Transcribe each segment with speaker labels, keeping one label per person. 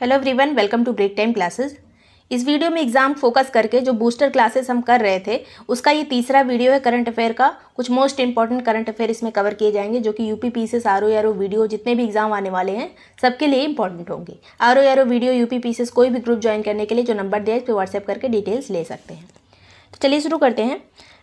Speaker 1: hello everyone welcome to break time classes इस video में exam focus करके जो बूस्टर क्लासेस हम कर रहे थे उसका ये तीसरा वीडियो है करंट अफेयर का कुछ मोस्ट इंपॉर्टेंट करंट अफेयर इसमें कवर किए जाएंगे जो कि UP P S R O R O video जितने भी एग्जाम आने वाले हैं सबके लिए इंपॉर्टेंट होंगे R O R O video UP P से कोई भी ग्रुप ज्वाइन करने के लिए जो नंबर दिया है व्हाट्सएप करके डिटेल्स ले सकते हैं तो चलिए शुरू करते हैं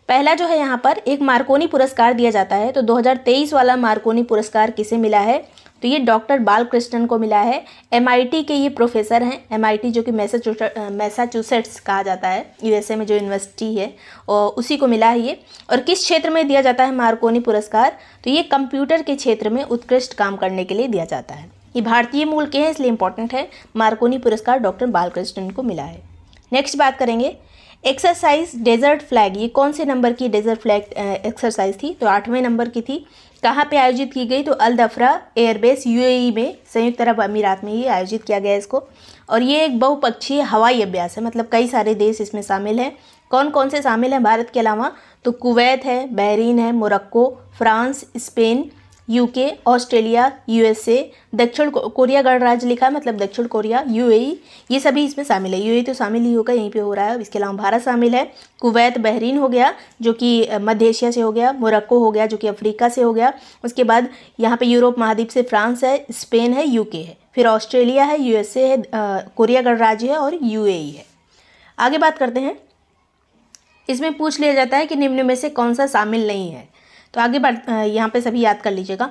Speaker 1: पहला जो है यहाँ पर एक मार्कोनी पुरस्कार दिया जाता है तो तेईस वाला मार्कोनी पुरस्कार किसे मिला है तो ये डॉक्टर बालकृष्णन को मिला है एमआईटी के ये प्रोफेसर हैं एमआईटी जो कि मैसाचुसेट्स कहा जाता है यूएसए में जो यूनिवर्सिटी है और उसी को मिला है ये और किस क्षेत्र में दिया जाता है मार्कोनी पुरस्कार तो ये कंप्यूटर के क्षेत्र में उत्कृष्ट काम करने के लिए दिया जाता है ये भारतीय मूल के हैं इसलिए इंपॉर्टेंट है मार्कोनी पुरस्कार डॉक्टर बालकृष्णन को मिला है नेक्स्ट बात करेंगे एक्सरसाइज डेजर्ट फ्लैग ये कौन से नंबर की डेजर्ट फ्लैग एक्सरसाइज थी तो आठवें नंबर की थी कहाँ पे आयोजित की गई तो Al Dhafra airbase UAE e में संयुक्त अरब अमीरात में ये आयोजित किया गया इसको और ये एक बहुपक्षीय हवाई अभ्यास है मतलब कई सारे देश इसमें शामिल हैं कौन कौन से शामिल हैं भारत के अलावा तो कुवैत है बहरीन है Morocco France Spain UK Australia USA दक्षिण कोरिया गणराज्य लिखा है मतलब दक्षिण कोरिया यूएई e, ये सभी इसमें शामिल है यूएई e तो शामिल ही होगा यहीं पे हो रहा है इसके अलावा भारत शामिल है कुवैत बहरीन हो गया जो कि मध्य एशिया से हो गया मोरक्को हो गया जो कि अफ्रीका से हो गया उसके बाद यहाँ पर यूरोप महाद्वीप से फ्रांस है स्पेन है यूके है फिर ऑस्ट्रेलिया है यूएसए है कोरिया गणराज्य है और यू e है आगे बात करते हैं इसमें पूछ लिया जाता है कि निम्न में से कौन सा शामिल नहीं है तो आगे बढ़ यहाँ पे सभी याद कर लीजिएगा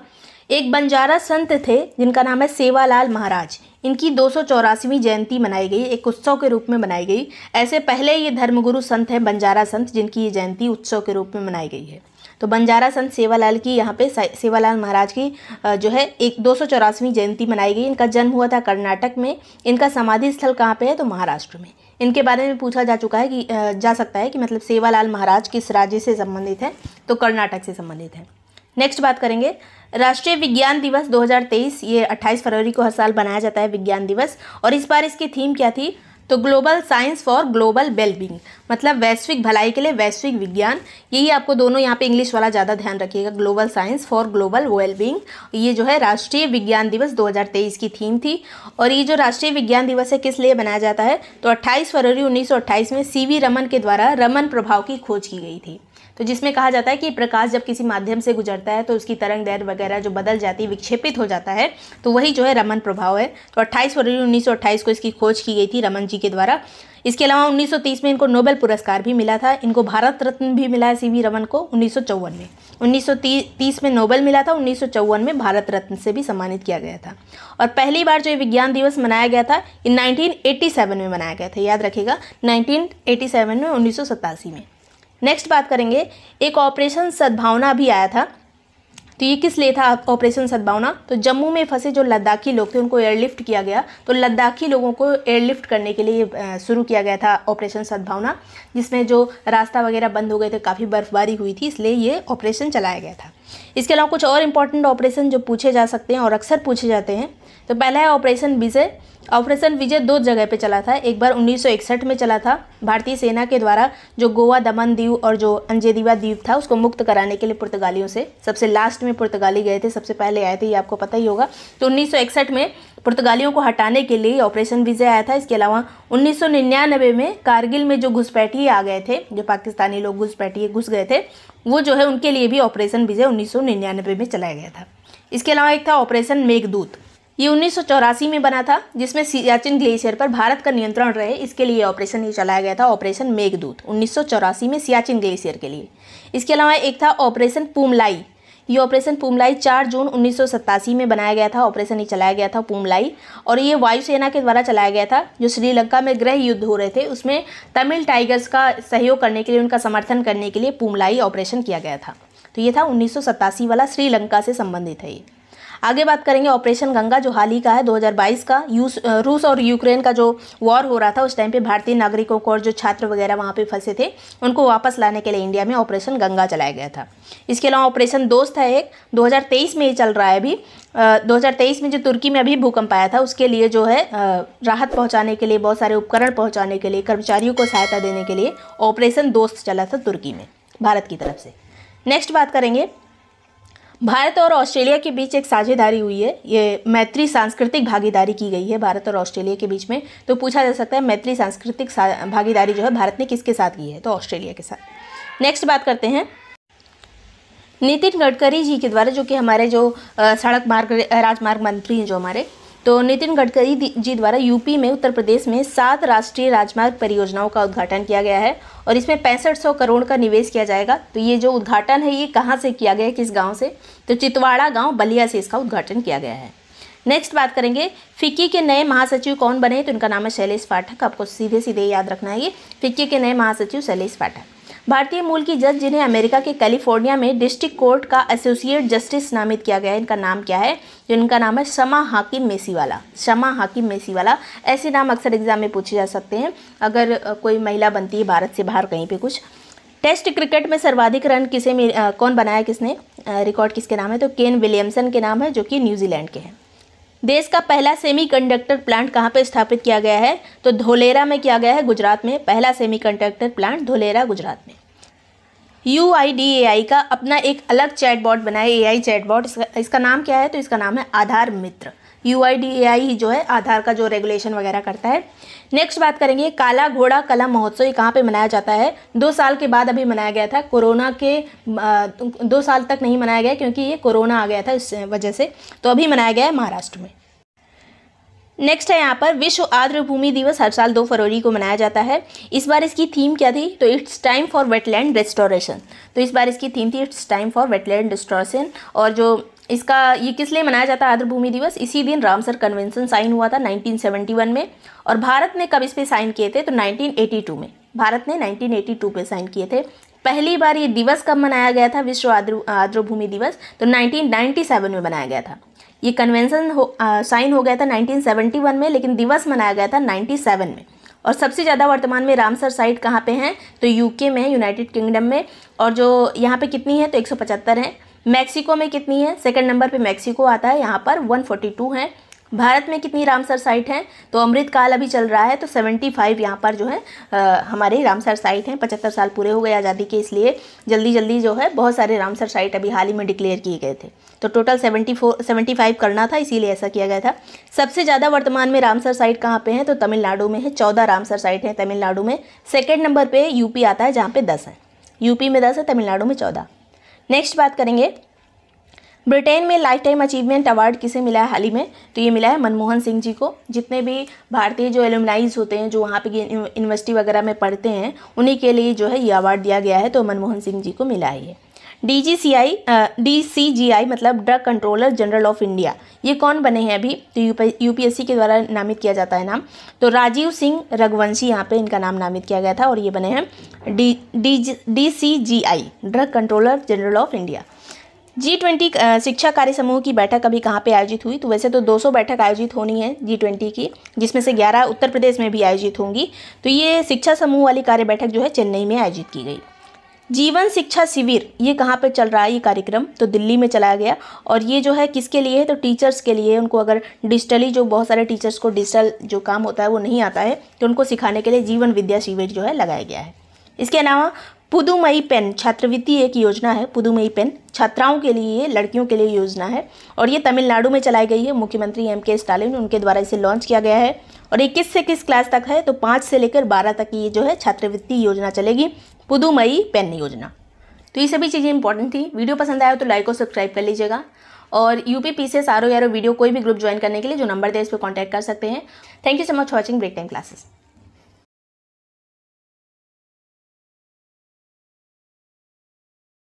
Speaker 1: एक बंजारा संत थे जिनका नाम है सेवालाल महाराज इनकी दो जयंती मनाई गई एक उत्सव के रूप में मनाई गई ऐसे पहले ये धर्मगुरु संत हैं बंजारा संत जिनकी ये जयंती उत्सव के रूप में मनाई गई है तो बंजारा संत सेवालाल की यहाँ पे सेवालाल महाराज की जो है एक दो जयंती मनाई गई इनका जन्म हुआ था कर्नाटक में इनका समाधि स्थल कहाँ पे है तो महाराष्ट्र में इनके बारे में पूछा जा चुका है कि जा सकता है कि मतलब सेवालाल महाराज किस राज्य से संबंधित है तो कर्नाटक से संबंधित है नेक्स्ट बात करेंगे राष्ट्रीय विज्ञान दिवस 2023 ये 28 फरवरी को हर साल बनाया जाता है विज्ञान दिवस और इस बार इसकी थीम क्या थी तो global science for global wellbeing मतलब वैश्विक भलाई के लिए वैश्विक विज्ञान यही आपको दोनों यहाँ पे इंग्लिश वाला ज़्यादा ध्यान रखिएगा global science for global wellbeing ये जो है राष्ट्रीय विज्ञान दिवस 2023 की थीम थी और ये जो राष्ट्रीय विज्ञान दिवस है किस लिए बनाया जाता है तो अट्ठाईस फरवरी उन्नीस में सी रमन के द्वारा रमन प्रभाव की खोज की गई थी तो जिसमें कहा जाता है कि प्रकाश जब किसी माध्यम से गुजरता है तो उसकी तरंग दैर वगैरह जो बदल जाती है विक्षेपित हो जाता है तो वही जो है रमन प्रभाव है तो 28 फरवरी उन्नीस को इसकी खोज की गई थी रमन जी के द्वारा इसके अलावा 1930 में इनको नोबेल पुरस्कार भी मिला था इनको भारत रत्न भी मिला है सी रमन को उन्नीस में 1930 में नोबेल मिला था उन्नीस में भारत रत्न से भी सम्मानित किया गया था और पहली बार जो विज्ञान दिवस मनाया गया था इन 1987 में मनाया गया था याद रखिएगा 1987 में उन्नीस में नेक्स्ट बात करेंगे एक ऑपरेशन सद्भावना भी आया था तो ये किस लिए था ऑपरेशन सद्भावना तो जम्मू में फंसे जो लद्दाखी लोग थे उनको एयरलिफ्ट किया गया तो लद्दाखी लोगों को एयरलिफ्ट करने के लिए शुरू किया गया था ऑपरेशन सद्भावना जिसमें जो रास्ता वगैरह बंद हो गए थे काफ़ी बर्फबारी हुई थी इसलिए ये ऑपरेशन चलाया गया था इसके अलावा कुछ और इम्पॉर्टेंट ऑपरेशन जो पूछे जा सकते हैं और अक्सर पूछे जाते हैं तो पहला है ऑपरेशन विजय ऑपरेशन विजय दो जगह पे चला था एक बार 1961 में चला था भारतीय सेना के द्वारा जो गोवा दमन दीव और जो अंजेदीवा द्वीप था उसको मुक्त कराने के लिए पुर्तगालियों से सबसे लास्ट में पुर्तगाली गए थे सबसे पहले आए थे ये आपको पता ही होगा तो 1961 में पुर्तगालियों को हटाने के लिए ऑपरेशन विजय आया था इसके अलावा उन्नीस में कारगिल में जो घुसपैठिए आ गए थे जो पाकिस्तानी लोग घुसपैठिए घुस गए थे वो जो है उनके लिए भी ऑपरेशन विजय उन्नीस में चलाया गया था इसके अलावा एक था ऑपरेशन मेघदूत ये उन्नीस में बना था जिसमें सियाचिन ग्लेशियर पर भारत का नियंत्रण रहे इसके लिए ऑपरेशन ये चलाया गया था ऑपरेशन मेघदूत उन्नीस में सियाचिन ग्लेशियर के लिए इसके अलावा एक था ऑपरेशन पुमलाई ये ऑपरेशन पुमलाई 4 जून उन्नीस में बनाया गया था ऑपरेशन ये चलाया गया था पुमलाई और ये वायुसेना के द्वारा चलाया गया था जो श्रीलंका में गृह युद्ध हो रहे थे उसमें तमिल टाइगर्स का सहयोग करने के लिए उनका समर्थन करने के लिए पुमलाई ऑपरेशन किया गया था तो ये था उन्नीस वाला श्रीलंका से संबंधित है ये आगे बात करेंगे ऑपरेशन गंगा जो हाल ही का है 2022 का यूस रूस और यूक्रेन का जो वॉर हो रहा था उस टाइम पे भारतीय नागरिकों को और जो छात्र वगैरह वहाँ पे फंसे थे उनको वापस लाने के लिए इंडिया में ऑपरेशन गंगा चलाया गया था इसके अलावा ऑपरेशन दोस्त है एक दो में ये चल रहा है अभी दो में जो तुर्की में अभी भूकंप आया था उसके लिए जो है राहत पहुँचाने के लिए बहुत सारे उपकरण पहुँचाने के लिए कर्मचारियों को सहायता देने के लिए ऑपरेशन दोस्त चला था तुर्की में भारत की तरफ से नेक्स्ट बात करेंगे भारत और ऑस्ट्रेलिया के बीच एक साझेदारी हुई है ये मैत्री सांस्कृतिक भागीदारी की गई है भारत और ऑस्ट्रेलिया के बीच में तो पूछा जा सकता है मैत्री सांस्कृतिक भागीदारी जो है भारत ने किसके साथ की है तो ऑस्ट्रेलिया के साथ नेक्स्ट बात करते हैं नितिन गडकरी जी के द्वारा जो कि हमारे जो सड़क मार्ग राजमार्ग मंत्री हैं जो हमारे तो नितिन गडकरी जी द्वारा यूपी में उत्तर प्रदेश में सात राष्ट्रीय राजमार्ग परियोजनाओं का उद्घाटन किया गया है और इसमें पैंसठ सौ करोड़ का निवेश किया जाएगा तो ये जो उद्घाटन है ये कहाँ से किया गया है किस गाँव से तो चितवाड़ा गाँव बलिया से इसका उद्घाटन किया गया है नेक्स्ट बात करेंगे फिक्की के नए महासचिव कौन बने तो उनका नाम है शैलेश पाठक आपको सीधे सीधे याद रखना है ये फिक्की के नए महासचिव शैलेश पाठक भारतीय मूल की जज जिन्हें अमेरिका के कैलिफोर्निया में डिस्ट्रिक्ट कोर्ट का एसोसिएट जस्टिस नामित किया गया है इनका नाम क्या है जिनका नाम है शमा हाकिम मेसीवाला शमा हाकिम मेसीवाला ऐसे नाम अक्सर एग्जाम में पूछे जा सकते हैं अगर कोई महिला बनती है भारत से बाहर कहीं पर कुछ टेस्ट क्रिकेट में सर्वाधिक रन किसे में, कौन बनाया किसने रिकॉर्ड किसके नाम है तो केन विलियमसन के नाम है जो कि न्यूजीलैंड के हैं देश का पहला सेमीकंडक्टर प्लांट कहाँ पे स्थापित किया गया है तो धोलेरा में किया गया है गुजरात में पहला सेमीकंडक्टर प्लांट धोलेरा गुजरात में यू आई का अपना एक अलग चैटबॉट बनाया ए आई चैटबॉट इसका, इसका नाम क्या है तो इसका नाम है आधार मित्र यू ही जो है आधार का जो रेगुलेशन वगैरह करता है नेक्स्ट बात करेंगे काला घोड़ा कला महोत्सव ये कहाँ पे मनाया जाता है दो साल के बाद अभी मनाया गया था कोरोना के दो साल तक नहीं मनाया गया क्योंकि ये कोरोना आ गया था इस वजह से तो अभी मनाया गया है महाराष्ट्र में नेक्स्ट है यहाँ पर विश्व आर्द्र भूमि दिवस हर साल दो फरवरी को मनाया जाता है इस बार इसकी थीम क्या थी तो it's time for wetland restoration तो इस बार इसकी थीम थी it's time for wetland restoration और जो इसका ये किस लिए मनाया जाता है आर्द्रभूमि दिवस इसी दिन रामसर कन्वेंशन साइन हुआ था 1971 में और भारत ने कब इस पे साइन किए थे तो 1982 में भारत ने 1982 पे साइन किए थे पहली बार ये दिवस कब मनाया गया था विश्व आर्द्र आर्द्रभूमि दिवस तो 1997 में मनाया गया था ये कन्वेंशन हो साइन हो गया था नाइनटीन में लेकिन दिवस मनाया गया था नाइन्टी में और सबसे ज़्यादा वर्तमान में रामसर साइट कहाँ पर हैं तो यूके में यूनाइटेड किंगडम में और जो यहाँ पर कितनी है तो एक सौ मैक्सिको में कितनी है सेकंड नंबर पे मैक्सिको आता है यहाँ पर 142 है भारत में कितनी रामसर साइट हैं तो अमृतकाल अभी चल रहा है तो 75 फाइव यहाँ पर जो है आ, हमारे रामसर साइट हैं पचहत्तर साल पूरे हो गए आज़ादी के इसलिए जल्दी जल्दी जो है बहुत सारे रामसर साइट अभी हाल ही में डिक्लेयर किए गए थे तो टोटल 74 75 करना था इसीलिए ऐसा किया गया था सबसे ज़्यादा वर्तमान में रामसर साइट कहाँ पर हैं तो तमिलनाडु में है चौदह रामसर साइट हैं तमिलनाडु में सेकेंड नंबर पर यूपी आता है जहाँ पर दस है यूपी में दस है तमिलनाडु में चौदह नेक्स्ट बात करेंगे ब्रिटेन में लाइफ टाइम अचीवमेंट अवार्ड किसे मिला है हाल ही में तो ये मिला है मनमोहन सिंह जी को जितने भी भारतीय जो एलुमनाइज होते हैं जो वहाँ पे यूनिवर्सिटी वगैरह में पढ़ते हैं उन्हीं के लिए जो है ये अवार्ड दिया गया है तो मनमोहन सिंह जी को मिला है ये डीजीसीआई डीसीजीआई मतलब drug controller general of India ये कौन बने हैं अभी तो यूपीएससी के द्वारा नामित किया जाता है नाम तो राजीव सिंह रघुवंशी यहाँ पे इनका नाम नामित किया गया था और ये बने हैं D D C G I drug controller general of India G twenty शिक्षा कार्य समूह की बैठक अभी कहाँ पे आयोजित हुई तो वैसे तो 200 बैठक आयोजित होनी है जी ट्वेंटी की जिसमें से 11 उत्तर प्रदेश में भी आयोजित होंगी तो ये शिक्षा समूह वाली कार्य बैठक जो है चेन्नई में आयोजित की गई जीवन शिक्षा शिविर ये कहाँ पे चल रहा है ये कार्यक्रम तो दिल्ली में चलाया गया और ये जो है किसके लिए है तो टीचर्स के लिए उनको अगर डिजिटली जो बहुत सारे टीचर्स को डिजिटल जो काम होता है वो नहीं आता है तो उनको सिखाने के लिए जीवन विद्या शिविर जो है लगाया गया है इसके अलावा पुदुमई पेन छात्रवृत्ति एक योजना है पुदुमई पेन छात्राओं के लिए लड़कियों के लिए योजना है और ये तमिलनाडु में चलाई गई है मुख्यमंत्री एम के स्टालिन उनके द्वारा इसे लॉन्च किया गया है और इक्कीस से किस क्लास तक है तो पाँच से लेकर बारह तक ये जो है छात्रवृत्ति योजना चलेगी पुदुमई पेन योजना तो ये सभी चीज़ें इंपॉर्टेंट थी वीडियो पसंद आया तो लाइक और सब्सक्राइब कर लीजिएगा और यू पी पी से सारो यारो वीडियो कोई भी ग्रुप ज्वाइन करने के लिए जो नंबर दे इस पर कॉन्टैक्ट कर सकते हैं thank you so much watching break time classes